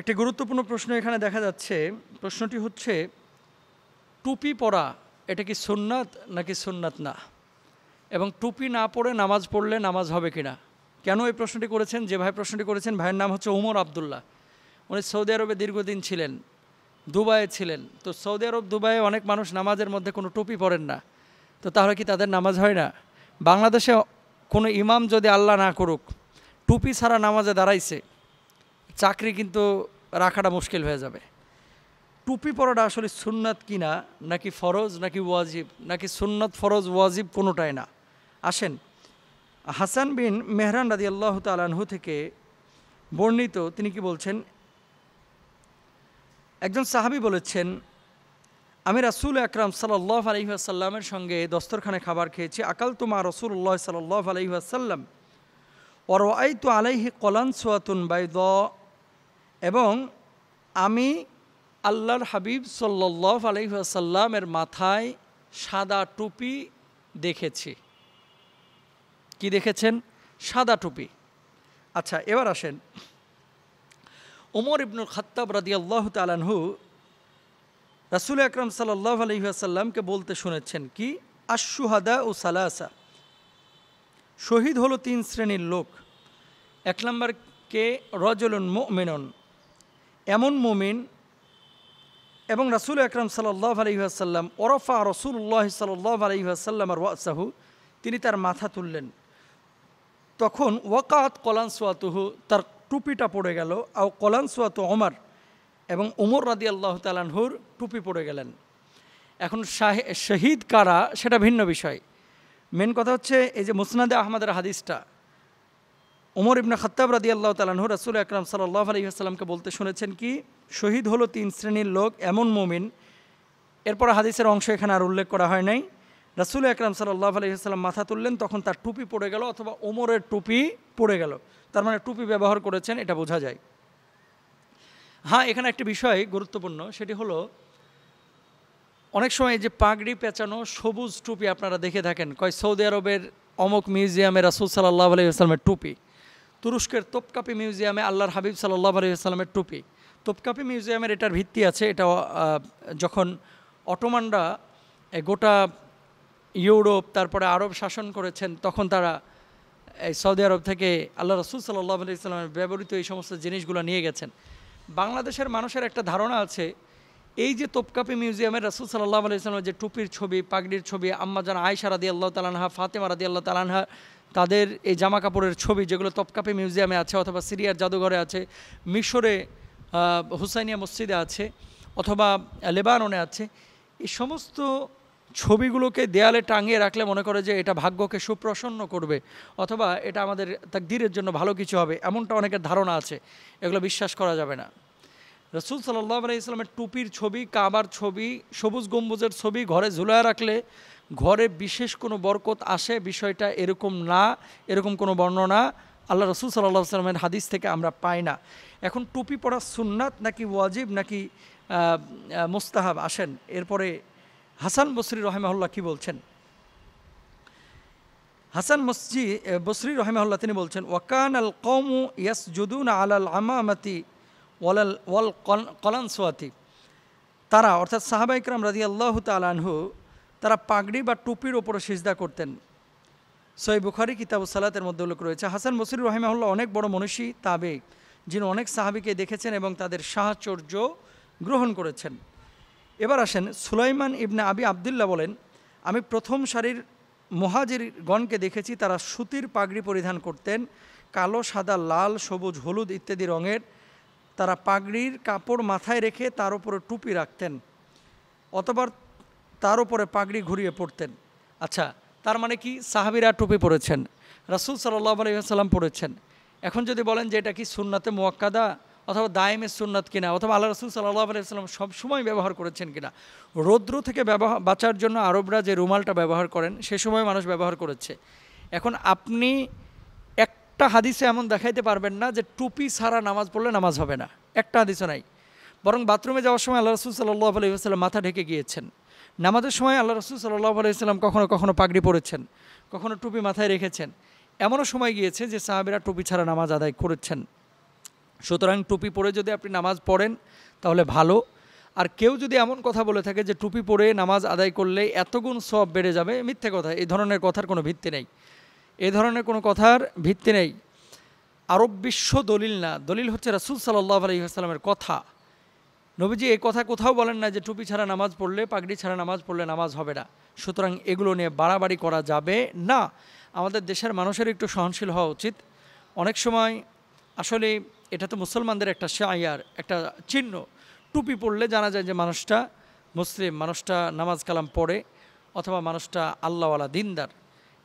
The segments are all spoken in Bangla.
একটি গুরুত্বপূর্ণ প্রশ্ন এখানে দেখা যাচ্ছে প্রশ্নটি হচ্ছে টুপি পরা এটা কি সুন্নাত নাকি সুন্নাত না এবং টুপি না পরে নামাজ পড়লে নামাজ হবে কি না কেন এই প্রশ্নটি করেছেন যে ভাই প্রশ্নটি করেছেন ভাইয়ের নাম হচ্ছে উমর আবদুল্লাহ উনি সৌদি আরবে দীর্ঘদিন ছিলেন দুবাইয়ে ছিলেন তো সৌদি আরব দুবাইয়ে অনেক মানুষ নামাজের মধ্যে কোনো টুপি পরেন না তো তাহলে কি তাদের নামাজ হয় না বাংলাদেশে কোনো ইমাম যদি আল্লাহ না করুক টুপি ছাড়া নামাজে দাঁড়াইছে চাকরি কিন্তু রাখাটা মুশকিল হয়ে যাবে টুপি পরাটা আসলে সুন্নাত কিনা নাকি ফরজ নাকি ওয়াজিব নাকি সুন্নাত ফরজ ওয়াজিব কোনোটাই না আসেন হাসান বিন মেহরান রাজি আল্লাহ তালাহু থেকে বর্ণিত তিনি কি বলছেন একজন সাহাবি বলেছেন আমি রাসুল আকরাম সাল্লাহ আলহিহাসাল্লামের সঙ্গে দস্তরখানে খাবার খেয়েছি আকাল তোমা রসুল্লাহ সাল্লাহ আলহিহাসাল্লাম ওর আই তো আলাইহি কলান সোয়াতুন বাই দ এবং আমি আল্লাহর হাবিব সাল্লাহ আলহিহাসাল্লামের মাথায় সাদা টুপি দেখেছি কি দেখেছেন সাদা টুপি আচ্ছা এবার আসেন ওমর ইবনুল খাত্তাব রাদি আল্লাহ তালানহু রাসুল আকরম সাল্লাহ আলহিহাসাল্লামকে বলতে শুনেছেন কি আশুহাদা ও সালাসা শহীদ হলো তিন শ্রেণীর লোক এক নম্বর কে রজলুন মেনন এমন মুমিন এবং রাসুল আকরম সাল্লাহ আলহিহাসাল্লাম ওরফা রসুল্লাহ সাল্লাহ আর ওয়াসাহু তিনি তার মাথা তুললেন তখন ওয়াকাত কলান সোয়াতুহু তার টুপিটা পড়ে গেল আও কলান সোয়াতু অমর এবং ওমর রাদি আল্লাহ তালানহুর টুপি পড়ে গেলেন এখন শাহিদ কারা সেটা ভিন্ন বিষয় মেন কথা হচ্ছে এই যে মুসনাদে আহমদের হাদিসটা ওমর ইবনা খত্তাব রাদি আল্লাহ তালাহ রাসুল আকরাম সাল্লাহ আসসালামকে বলতে শুনেছেন কি শহীদ হলো তিন শ্রেণীর লোক এমন মুমিন এরপর হাদিসের অংশ এখানে আর উল্লেখ করা হয় নাই রাসুল আকরাম সাল্লাহ আসসালাম মাথা তুললেন তখন তার টুপি পড়ে গেল অথবা ওমরের টুপি পড়ে গেল তার মানে টুপি ব্যবহার করেছেন এটা বোঝা যায় হ্যাঁ এখানে একটি বিষয় গুরুত্বপূর্ণ সেটি হলো অনেক সময় যে পাগড়ি পেঁচানো সবুজ টুপি আপনারা দেখে থাকেন কয় সৌদি আরবের অমুক মিউজিয়ামে রাসুল সাল্লাহ আসসালামের টুপি তুরস্কের তোপকাপি মিউজিয়ামে আল্লাহর হাবিব সাল্লাহ আলিয়াল্লামের টুপি তোপকাপি মিউজিয়ামের এটার ভিত্তি আছে এটা যখন অটোমানরা গোটা ইউরোপ তারপরে আরব শাসন করেছেন তখন তারা এই সৌদি আরব থেকে আল্লাহ রসুল সাল্লাহ আলাইস্লামের ব্যবহৃত এই সমস্ত জিনিসগুলো নিয়ে গেছেন বাংলাদেশের মানুষের একটা ধারণা আছে এই যে তোপকাপি মিউজিয়ামের রসুল সাল্লাহ আলাইস্লামের যে টুপির ছবি পাগড়ির ছবি আম্মাজান আয়সারাদি রাদি আল্লাহ তালানহা ফাতেমারাদি রাদি আল্লাহ তালানহা তাদের এই জামা কাপড়ের ছবি যেগুলো তপকাপি মিউজিয়ামে আছে অথবা সিরিয়ার জাদুঘরে আছে মিশরে হুসাইনিয়া মসজিদে আছে অথবা লেবাননে আছে এই সমস্ত ছবিগুলোকে দেয়ালে টাঙিয়ে রাখলে মনে করে যে এটা ভাগ্যকে সুপ্রসন্ন করবে অথবা এটা আমাদের তাকদিরের জন্য ভালো কিছু হবে এমনটা অনেকের ধারণা আছে এগুলো বিশ্বাস করা যাবে না রসুল সাল্লাহ আলাই ইসলামের টুপির ছবি কাবার ছবি সবুজ গম্বুজের ছবি ঘরে ঝুলায় রাখলে ঘরে বিশেষ কোনো বরকত আসে বিষয়টা এরকম না এরকম কোনো বর্ণনা আল্লাহ রসুল সাল্লা সাল্লামের হাদিস থেকে আমরা পাই না এখন টুপি পরা সুন্নাত নাকি ওয়াজিব নাকি মোস্তাহাব আসেন এরপরে হাসান বসরি রহেমাহুল্লাহ কি বলছেন হাসান মসজি বসরি রহেমাহুল্লাহ তিনি বলছেন ওয়াকান আল কৌমু ইয়াস জুদুন আলাল আমামাতি ওয়াল ওয়াল কলান সোয়াতি তারা অর্থাৎ সাহাবাইকরাম রাজি আল্লাহ তালানহু তারা পাগড়ি বা টুপির ওপরে সিজদা করতেন সৈয় বুখারি কিতাব সালাতের মধ্যে উল্লেখ রয়েছে হাসান মসির রহিমাহুল্লাহ অনেক বড় মনীষী তাবেক যিনি অনেক সাহাবিকে দেখেছেন এবং তাদের সাহচর্য গ্রহণ করেছেন এবার আসেন সুলাইমান ইবনে আবি আবদুল্লাহ বলেন আমি প্রথম সারির গণকে দেখেছি তারা সুতির পাগড়ি পরিধান করতেন কালো সাদা লাল সবুজ হলুদ ইত্যাদি রঙের তারা পাগড়ির কাপড় মাথায় রেখে তার উপরে টুপি রাখতেন অতবার তার উপরে পাগড়ি ঘুরিয়ে পড়তেন আচ্ছা তার মানে কি সাহাবিরা টুপি পরেছেন রাসুল সাল্লাহ আলহিহাসাল্লাম পড়েছেন এখন যদি বলেন যে এটা কি সুননাতে মোয়াক্কাদা অথবা দায়েমের সুন্নাত কিনা অথবা আল্লাহ রসুল সাল্লাহ আলাইসাল্লাম সবসময় ব্যবহার করেছেন কিনা রৌদ্র থেকে ব্যবহার বাঁচার জন্য আরবরা যে রুমালটা ব্যবহার করেন সে সময় মানুষ ব্যবহার করেছে এখন আপনি একটা হাদিসে এমন দেখাইতে পারবেন না যে টুপি ছাড়া নামাজ পড়লে নামাজ হবে না একটা হাদিসও নাই বরং বাথরুমে যাওয়ার সময় আল্লাহ রসুল সাল্লাহ আলাইসাল্লাম মাথা ঢেকে গিয়েছেন নামাজের সময় আল্লাহ রসুল সাল্লাহ আলাইসাল্লাম কখনও কখনও পাগড়ি পরেছেন কখনও টুপি মাথায় রেখেছেন এমনও সময় গিয়েছে যে সাহাবিরা টুপি ছাড়া নামাজ আদায় করেছেন সুতরাং টুপি পরে যদি আপনি নামাজ পড়েন তাহলে ভালো আর কেউ যদি এমন কথা বলে থাকে যে টুপি পরে নামাজ আদায় করলে এতগুণ সব বেড়ে যাবে মিথ্যে কথা এই ধরনের কথার কোনো ভিত্তি নেই এ ধরনের কোনো কথার ভিত্তি নেই আরব বিশ্ব দলিল না দলিল হচ্ছে রাসুল সাল্লাহ আলহিহাস্লামের কথা নবীজি এই কথা কোথাও বলেন না যে টুপি ছাড়া নামাজ পড়লে পাগড়ি ছাড়া নামাজ পড়লে নামাজ হবে না সুতরাং এগুলো নিয়ে বাড়াবাড়ি করা যাবে না আমাদের দেশের মানুষের একটু সহনশীল হওয়া উচিত অনেক সময় আসলে এটা তো মুসলমানদের একটা শেয়ার একটা চিহ্ন টুপি পড়লে জানা যায় যে মানুষটা মুসলিম মানুষটা নামাজ কালাম পড়ে অথবা মানুষটা আল্লাহওয়ালা দিনদার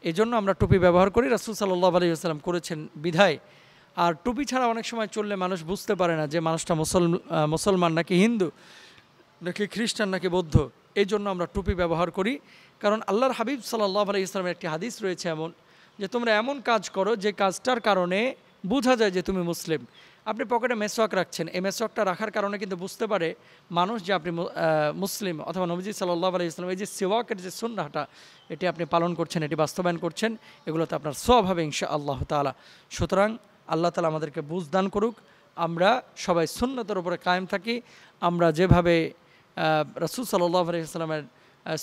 এজন্য আমরা টুপি ব্যবহার করি রাসুল সাল্লাহ আলী আসসালাম করেছেন বিধায় আর টুপি ছাড়া অনেক সময় চললে মানুষ বুঝতে পারে না যে মানুষটা মুসল মুসলমান নাকি হিন্দু নাকি খ্রিস্টান নাকি বৌদ্ধ এই জন্য আমরা টুপি ব্যবহার করি কারণ আল্লাহর হাবিব সাল্লাহ আলি ইসলামের একটি হাদিস রয়েছে এমন যে তোমরা এমন কাজ করো যে কাজটার কারণে বোঝা যায় যে তুমি মুসলিম আপনি পকেটে মেসওয়াক রাখছেন এই মেসওয়াকটা রাখার কারণে কিন্তু বুঝতে পারে মানুষ যে আপনি মুসলিম অথবা নবজি সাল্লাহ আলি ইসলাম এই যে সেওয়াকের যে সন্ন্যাহটা এটি আপনি পালন করছেন এটি বাস্তবায়ন করছেন এগুলোতে আপনার সব হবে ইনশা আল্লাহ তালা সুতরাং আল্লাহ তালা আমাদেরকে বুঝ দান করুক আমরা সবাই সুন্নতের উপরে কায়েম থাকি আমরা যেভাবে রসুল সাল্লাহ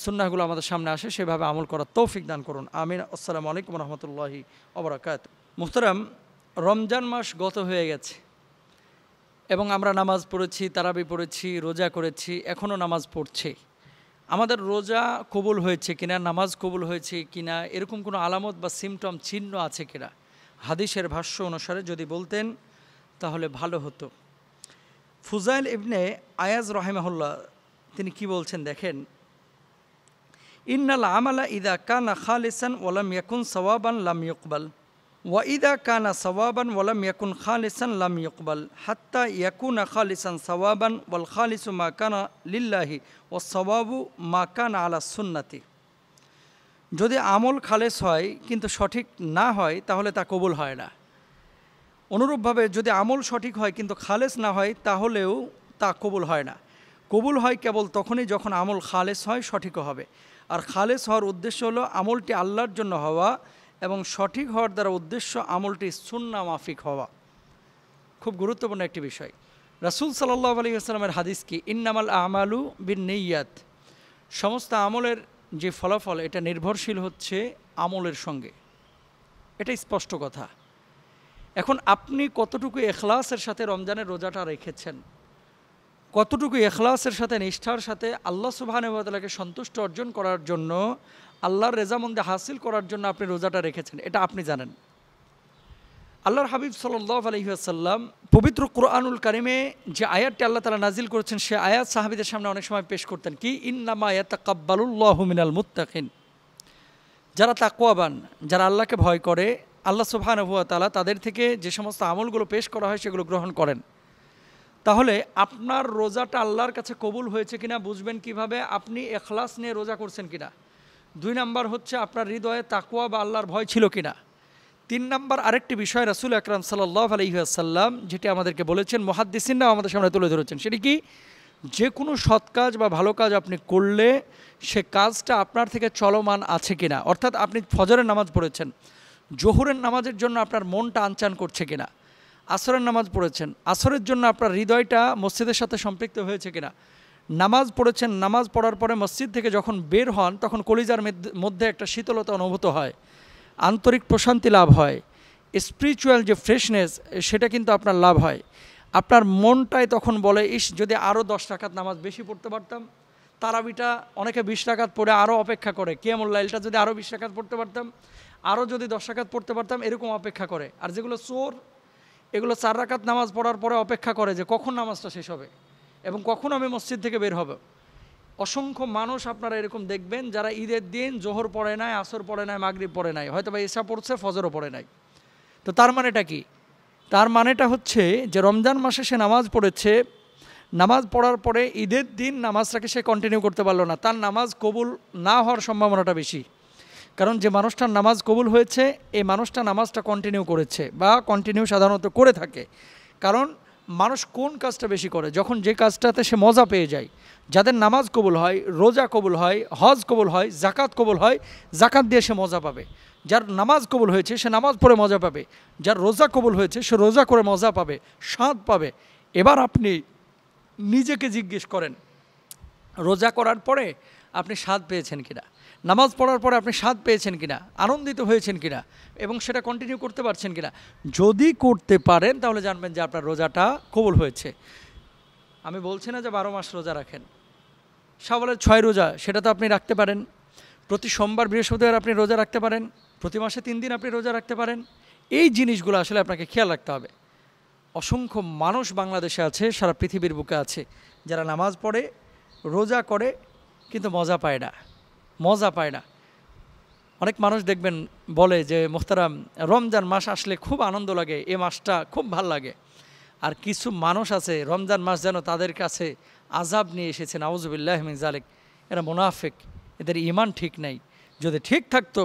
সুন্নাগুলো আমাদের সামনে আসে সেভাবে আমল করার তৌফিক দান করুন আমিন আসসালামু আলাইকুম রহমতুল্লাহি অবরাকাত মুহতারাম রমজান মাস গত হয়ে গেছে এবং আমরা নামাজ পড়েছি তারাবি পড়েছি রোজা করেছি এখনও নামাজ পড়ছে আমাদের রোজা কবুল হয়েছে কিনা নামাজ কবুল হয়েছে কিনা এরকম কোনো আলামত বা সিমটম চিহ্ন আছে কিনা হাদিসের ভাষ্য অনুসারে যদি বলতেন তাহলে ভালো হতো ফুজাইল ইবনে আয়াজ রহেমাহুল্লাহ তিনি কি বলছেন দেখেন ইন্নাল আমালা ইদা কানা খালিসান ওলাম ইয়াকুন সওয়াবান লাম ইকবাল ওয়া ইদা কানা সওয়াবান ওলাম ইয়াকুন খালিসান লাম ইকবাল হাত্তা ইয়াকুন খালিসান সওয়াবান ওয়াল খালিসু মা কানা লিল্লাহি ও সওয়াবু মা কানা আলা সুন্নাতি যদি আমল খালেস হয় কিন্তু সঠিক না হয় তাহলে তা কবুল হয় না অনুরূপভাবে যদি আমল সঠিক হয় কিন্তু খালেস না হয় তাহলেও তা কবুল হয় না কবুল হয় কেবল তখনই যখন আমল খালেস হয় সঠিকও হবে আর খালেস হওয়ার উদ্দেশ্য হলো আমলটি আল্লাহর জন্য হওয়া এবং সঠিক হওয়ার দ্বারা উদ্দেশ্য আমলটি সুন্না মাফিক হওয়া খুব গুরুত্বপূর্ণ একটি বিষয় রাসুল সাল্লাহ আলী আসসালামের হাদিস কি ইন্নামাল আমালু বিন নেইয়াত সমস্ত আমলের যে ফলাফল এটা নির্ভরশীল হচ্ছে আমলের সঙ্গে এটা স্পষ্ট কথা এখন আপনি কতটুকু এখলাসের সাথে রমজানের রোজাটা রেখেছেন কতটুকু এখলাসের সাথে নিষ্ঠার সাথে আল্লাহ সুবাহানুভাতালাকে সন্তুষ্ট অর্জন করার জন্য আল্লাহর রেজামন্দে হাসিল করার জন্য আপনি রোজাটা রেখেছেন এটা আপনি জানেন আল্লাহর হাবিব সাল্লাহ আলহিহাসাল্লাম পবিত্র কোরআনুল কারিমে যে আয়াতটি আল্লাহ তালা নাজিল করেছেন সে আয়াত সাহাবিদের সামনে অনেক সময় পেশ করতেন কি ইন্নামা আয়াত কাব্বালুল্লাহ মিনাল মুত্তাকিন যারা তাকুয়াবান যারা আল্লাহকে ভয় করে আল্লাহ আবু তালা তাদের থেকে যে সমস্ত আমলগুলো পেশ করা হয় সেগুলো গ্রহণ করেন তাহলে আপনার রোজাটা আল্লাহর কাছে কবুল হয়েছে কিনা বুঝবেন কিভাবে আপনি এখলাস নিয়ে রোজা করছেন কিনা দুই নাম্বার হচ্ছে আপনার হৃদয়ে তাকুয়া বা আল্লাহর ভয় ছিল কিনা তিন নম্বর আরেকটি বিষয় রাসুল আকরাম সাল্লাহ আলহিহাসাল্লাম যেটি আমাদেরকে বলেছেন মহাদ্দিসিনরাও আমাদের সামনে তুলে ধরেছেন সেটি কি যে কোনো সৎ কাজ বা ভালো কাজ আপনি করলে সে কাজটা আপনার থেকে চলমান আছে কিনা অর্থাৎ আপনি ফজরের নামাজ পড়েছেন জোহরের নামাজের জন্য আপনার মনটা আনচান করছে কিনা আসরের নামাজ পড়েছেন আসরের জন্য আপনার হৃদয়টা মসজিদের সাথে সম্পৃক্ত হয়েছে কিনা নামাজ পড়েছেন নামাজ পড়ার পরে মসজিদ থেকে যখন বের হন তখন কলিজার মধ্যে একটা শীতলতা অনুভূত হয় আন্তরিক প্রশান্তি লাভ হয় স্পিরিচুয়াল যে ফ্রেশনেস সেটা কিন্তু আপনার লাভ হয় আপনার মনটাই তখন বলে ইস যদি আরও দশ টাকাত নামাজ বেশি পড়তে পারতাম তারাবিটা অনেকে বিশ টাকাত পড়ে আরও অপেক্ষা করে লাইলটা যদি আরও বিশ টাকাত পড়তে পারতাম আরও যদি দশ টাকাত পড়তে পারতাম এরকম অপেক্ষা করে আর যেগুলো চোর এগুলো চার রাকাত নামাজ পড়ার পরে অপেক্ষা করে যে কখন নামাজটা শেষ হবে এবং কখন আমি মসজিদ থেকে বের হব অসংখ্য মানুষ আপনারা এরকম দেখবেন যারা ঈদের দিন জোহর পড়ে নাই আসর পড়ে নাই মাগরিব পড়ে নাই হয়তো বা এসা পড়ছে ফজরও পড়ে নাই তো তার মানেটা কি তার মানেটা হচ্ছে যে রমজান মাসে সে নামাজ পড়েছে নামাজ পড়ার পরে ঈদের দিন নামাজটাকে সে কন্টিনিউ করতে পারলো না তার নামাজ কবুল না হওয়ার সম্ভাবনাটা বেশি কারণ যে মানুষটার নামাজ কবুল হয়েছে এই মানুষটা নামাজটা কন্টিনিউ করেছে বা কন্টিনিউ সাধারণত করে থাকে কারণ মানুষ কোন কাজটা বেশি করে যখন যে কাজটাতে সে মজা পেয়ে যায় যাদের নামাজ কবুল হয় রোজা কবুল হয় হজ কবুল হয় জাকাত কবুল হয় জাকাত দিয়ে সে মজা পাবে যার নামাজ কবুল হয়েছে সে নামাজ পড়ে মজা পাবে যার রোজা কবুল হয়েছে সে রোজা করে মজা পাবে স্বাদ পাবে এবার আপনি নিজেকে জিজ্ঞেস করেন রোজা করার পরে আপনি স্বাদ পেয়েছেন কিনা নামাজ পড়ার পরে আপনি স্বাদ পেয়েছেন কিনা আনন্দিত হয়েছেন কিনা এবং সেটা কন্টিনিউ করতে পারছেন কিনা যদি করতে পারেন তাহলে জানবেন যে আপনার রোজাটা কবল হয়েছে আমি বলছি না যে বারো মাস রোজা রাখেন সাবলের ছয় রোজা সেটা তো আপনি রাখতে পারেন প্রতি সোমবার বৃহস্পতিবার আপনি রোজা রাখতে পারেন প্রতি মাসে তিন দিন আপনি রোজা রাখতে পারেন এই জিনিসগুলো আসলে আপনাকে খেয়াল রাখতে হবে অসংখ্য মানুষ বাংলাদেশে আছে সারা পৃথিবীর বুকে আছে যারা নামাজ পড়ে রোজা করে কিন্তু মজা পায় না মজা পায় না অনেক মানুষ দেখবেন বলে যে মোহতারাম রমজান মাস আসলে খুব আনন্দ লাগে এ মাসটা খুব ভাল লাগে আর কিছু মানুষ আছে রমজান মাস যেন তাদের কাছে আজাব নিয়ে এসেছেন আউজবুল্লাহ জালেক এরা মোনাফেক এদের ইমান ঠিক নাই যদি ঠিক থাকতো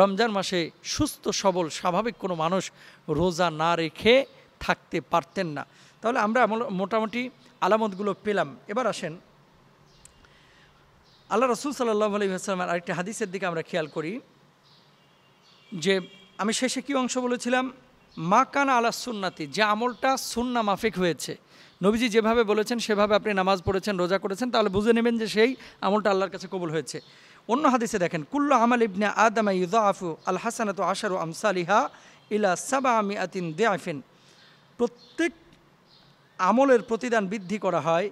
রমজান মাসে সুস্থ সবল স্বাভাবিক কোনো মানুষ রোজা না রেখে থাকতে পারতেন না তাহলে আমরা মোটামুটি আলামতগুলো পেলাম এবার আসেন আল্লাহ রসুল সাল্লাহ আলী আসসালামের আরেকটি হাদিসের দিকে আমরা খেয়াল করি যে আমি শেষে কী অংশ বলেছিলাম মা কান আলা সুন্নাতি যে আমলটা সুন্না মাফিক হয়েছে নবীজি যেভাবে বলেছেন সেভাবে আপনি নামাজ পড়েছেন রোজা করেছেন তাহলে বুঝে নেবেন যে সেই আমলটা আল্লাহর কাছে কবুল হয়েছে অন্য হাদিসে দেখেন কুল্লু আমাল ইবনে আদামা আফু আল হাসানাত আশারু আমসালিহা ইলা সাবা আমি আতিন দেয়াফিন প্রত্যেক আমলের প্রতিদান বৃদ্ধি করা হয়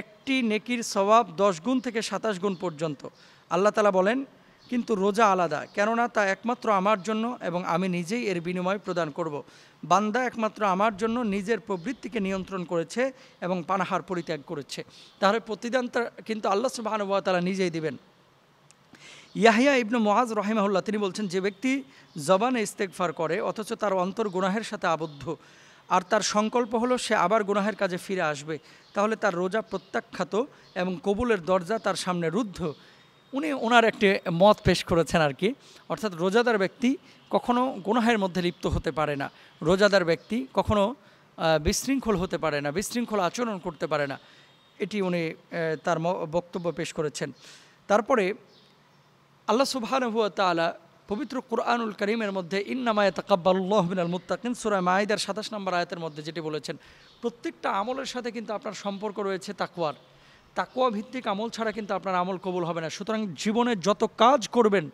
একটি নেকির স্বভাব দশ গুণ থেকে সাতাশ গুণ পর্যন্ত আল্লাহ তালা বলেন কিন্তু রোজা আলাদা কেননা তা একমাত্র আমার জন্য এবং আমি নিজেই এর বিনিময় প্রদান করব। বান্দা একমাত্র আমার জন্য নিজের প্রবৃত্তিকে নিয়ন্ত্রণ করেছে এবং পানাহার পরিত্যাগ করেছে তাহলে প্রতিদান কিন্তু আল্লাহ সুবাহানুবাহ তালা নিজেই দিবেন ইয়াহিয়া ইবনু মহাজ রহিমাহুল্লাহ তিনি বলছেন যে ব্যক্তি জবানে ইস্তেকফার করে অথচ তার অন্তর গুনাহের সাথে আবদ্ধ আর তার সংকল্প হলো সে আবার গুনাহের কাজে ফিরে আসবে তাহলে তার রোজা প্রত্যাখ্যাত এবং কবুলের দরজা তার সামনে রুদ্ধ উনি ওনার একটি মত পেশ করেছেন আর কি অর্থাৎ রোজাদার ব্যক্তি কখনও গুনাহের মধ্যে লিপ্ত হতে পারে না রোজাদার ব্যক্তি কখনও বিশৃঙ্খল হতে পারে না বিশৃঙ্খল আচরণ করতে পারে না এটি উনি তার বক্তব্য পেশ করেছেন তারপরে আল্লাহ সুবাহানুয়া তালা পবিত্র কোরআনুল করিমের মধ্যে ইন্নামায় তাকাব্বাল্লাহমিনাল মুত্তাকিন সুরায় মায়েদার সাতাশ নম্বর আয়াতের মধ্যে যেটি বলেছেন প্রত্যেকটা আমলের সাথে কিন্তু আপনার সম্পর্ক রয়েছে তাকুয়ার তাকুয়া ভিত্তিক আমল ছাড়া কিন্তু আপনার আমল কবুল হবে না সুতরাং জীবনে যত কাজ করবেন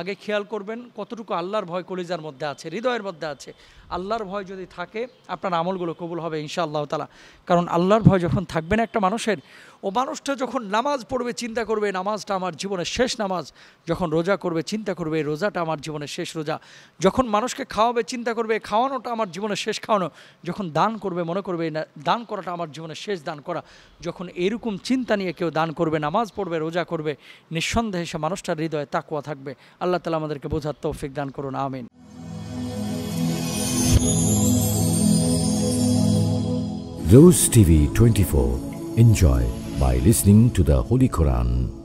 আগে খেয়াল করবেন কতটুকু আল্লাহর ভয় কলিজার মধ্যে আছে হৃদয়ের মধ্যে আছে আল্লাহর ভয় যদি থাকে আপনার আমলগুলো কবুল হবে ইনশাআল্লাহ তালা কারণ আল্লাহর ভয় যখন থাকবে না একটা মানুষের ও মানুষটা যখন নামাজ পড়বে চিন্তা করবে নামাজটা আমার জীবনের শেষ নামাজ যখন রোজা করবে চিন্তা করবে রোজাটা আমার জীবনের শেষ রোজা যখন মানুষকে খাওয়াবে চিন্তা করবে খাওয়ানোটা আমার জীবনের শেষ খাওয়ানো যখন দান করবে মনে করবে দান করাটা আমার জীবনের শেষ দান করা যখন এরকম চিন্তা নিয়ে কেউ দান করবে নামাজ পড়বে রোজা করবে নিঃসন্দেহে সে মানুষটার হৃদয়ে তাকুয়া থাকবে আল্লাহ তালা আমাদেরকে বোঝার তৌফিক দান করুন আমিন Rose TV 24. Enjoy. by listening to the Holy Quran